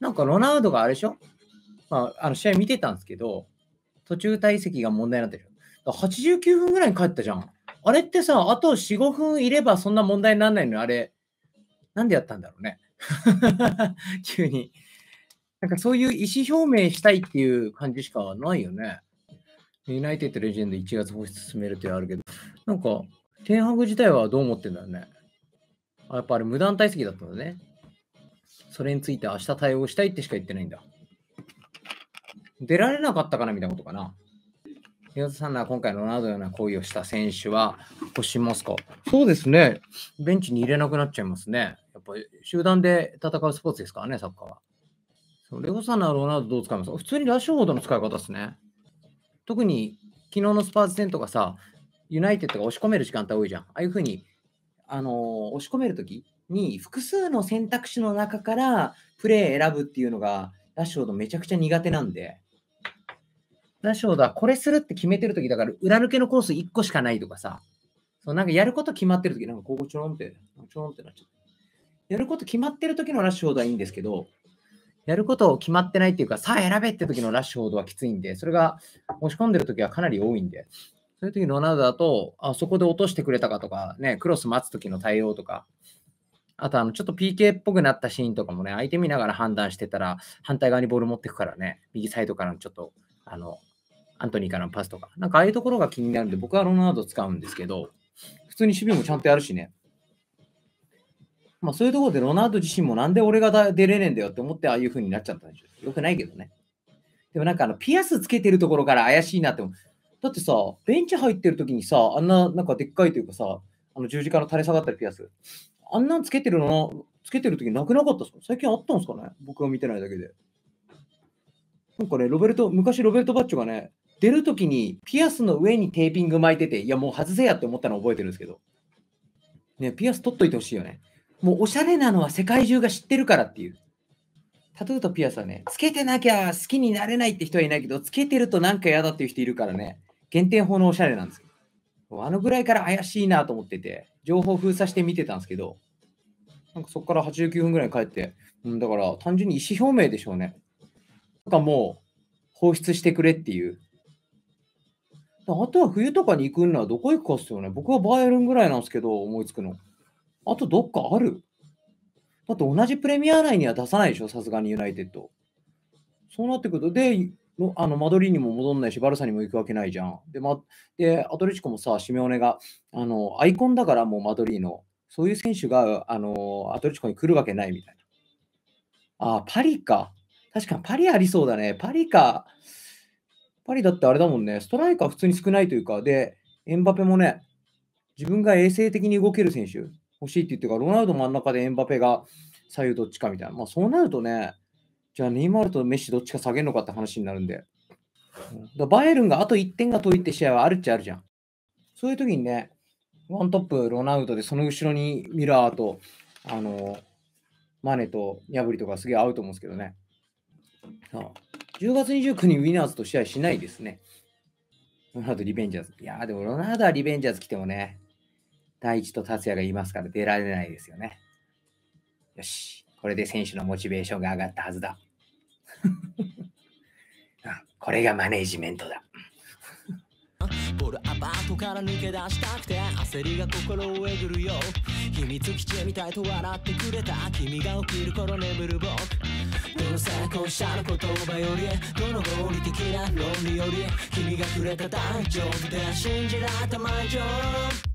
なんかロナウドがあれでしょまあ、あの試合見てたんですけど、途中退席が問題になってる。89分ぐらいに帰ったじゃん。あれってさ、あと4、5分いればそんな問題にならないのに、あれ、なんでやったんだろうね。急に。なんかそういう意思表明したいっていう感じしかないよね。ユナイテッドレジェンド1月放出進めるってあるけど、なんか、天白自体はどう思ってんだろうね。あやっぱあれ無断退席だったんだね。それについて明日対応したいってしか言ってないんだ。出られなかったかなみたいなことかな。宮田さんなら今回ロナウドのような行為をした選手は欲しますかそうですね。ベンチに入れなくなっちゃいますね。やっぱり集団で戦うスポーツですからね、サッカーは。レゴさんならロナウドどう使いますか普通にラッシュフォードの使い方ですね。特に昨日のスパーズ戦とかさ、ユナイテッドが押し込める時間帯多いじゃん。ああいうふうに、あのー、押し込めるとき、に複数の選択肢の中からプレー選ぶっていうのが、ラッシュフォードめちゃくちゃ苦手なんで、ラッシュフォードはこれするって決めてるとき、だから裏抜けのコース1個しかないとかさ、そうなんかやること決まってるとき、なんかここちょろんって、ちょろんってなっちゃう。やること決まってるときのラッシュフォードはいいんですけど、やることを決まってないっていうか、さあ選べって時のラッシュほどはきついんで、それが押し込んでる時はかなり多いんで、そういう時のロナウだと、あそこで落としてくれたかとか、ね、クロス待つ時の対応とか、あと、あの、ちょっと PK っぽくなったシーンとかもね、相手見ながら判断してたら、反対側にボール持ってくからね、右サイドからのちょっと、あの、アントニーからのパスとか、なんかああいうところが気になるんで、僕はロナウド使うんですけど、普通に守備もちゃんとやるしね。まあ、そういうところでロナウド自身もなんで俺が出れねえんだよって思ってああいう風になっちゃったんでしょ。よくないけどね。でもなんかあのピアスつけてるところから怪しいなって思う。だってさ、ベンチ入ってる時にさ、あんななんかでっかいというかさ、あの十字架の垂れ下がったりピアス。あんなんつけてるのつけてる時なくなかったっすか最近あったんすかね僕が見てないだけで。なんかね、ロベルト、昔ロベルト・バッチョがね、出るときにピアスの上にテーピング巻いてて、いや、もう外せやって思ったの覚えてるんですけど。ね、ピアス取っといてほしいよね。もうおしゃれなのは世界中が知ってるからっていう。タトゥーとピアスはね、つけてなきゃ好きになれないって人はいないけど、つけてるとなんか嫌だっていう人いるからね、減点法のおしゃれなんですよ。あのぐらいから怪しいなと思ってて、情報封鎖して見てたんですけど、なんかそこから89分ぐらいに帰って、うん、だから単純に意思表明でしょうね。なんかもう放出してくれっていう。あとは冬とかに行くんならどこ行くかっすよね。僕はバイオルンぐらいなんですけど、思いつくの。あとどっかあるだって同じプレミア内には出さないでしょ、さすがにユナイテッド。そうなってくると、で、あのマドリーにも戻んないし、バルサにも行くわけないじゃん。で、ま、でアトレチコもさ、シメオネがあのアイコンだから、もうマドリーの、そういう選手があのアトレチコに来るわけないみたいな。あ、パリか。確かにパリありそうだね。パリか。パリだってあれだもんね。ストライカー普通に少ないというか、で、エンバペもね、自分が衛生的に動ける選手欲しいって言ってるから、ロナウド真ん中でエンバペが左右どっちかみたいな。まあそうなるとね、じゃあネイマールとメッシどっちか下げるのかって話になるんで。だバイエルンがあと1点が遠いって試合はあるっちゃあるじゃん。そういう時にね、ワントップロナウドでその後ろにミラーと、あの、マネとヤブリとかすげえ合うと思うんですけどね。10月29日ウィナーズと試合しないですね。ロナウドリベンジャーズ。いやーでもロナウドはリベンジャーズ来てもね、大地と達也がいますから出られないですよね。よし、これで選手のモチベーションが上がったはずだ。これがマネージメントだ。俺アパートから抜け出したくて焦りが心をえぐるよ秘密基地みたいと笑ってくれた君が起きる頃眠る僕どの成功者の言葉よりどの合理的な論理より君がくれた大丈夫で信じられた満場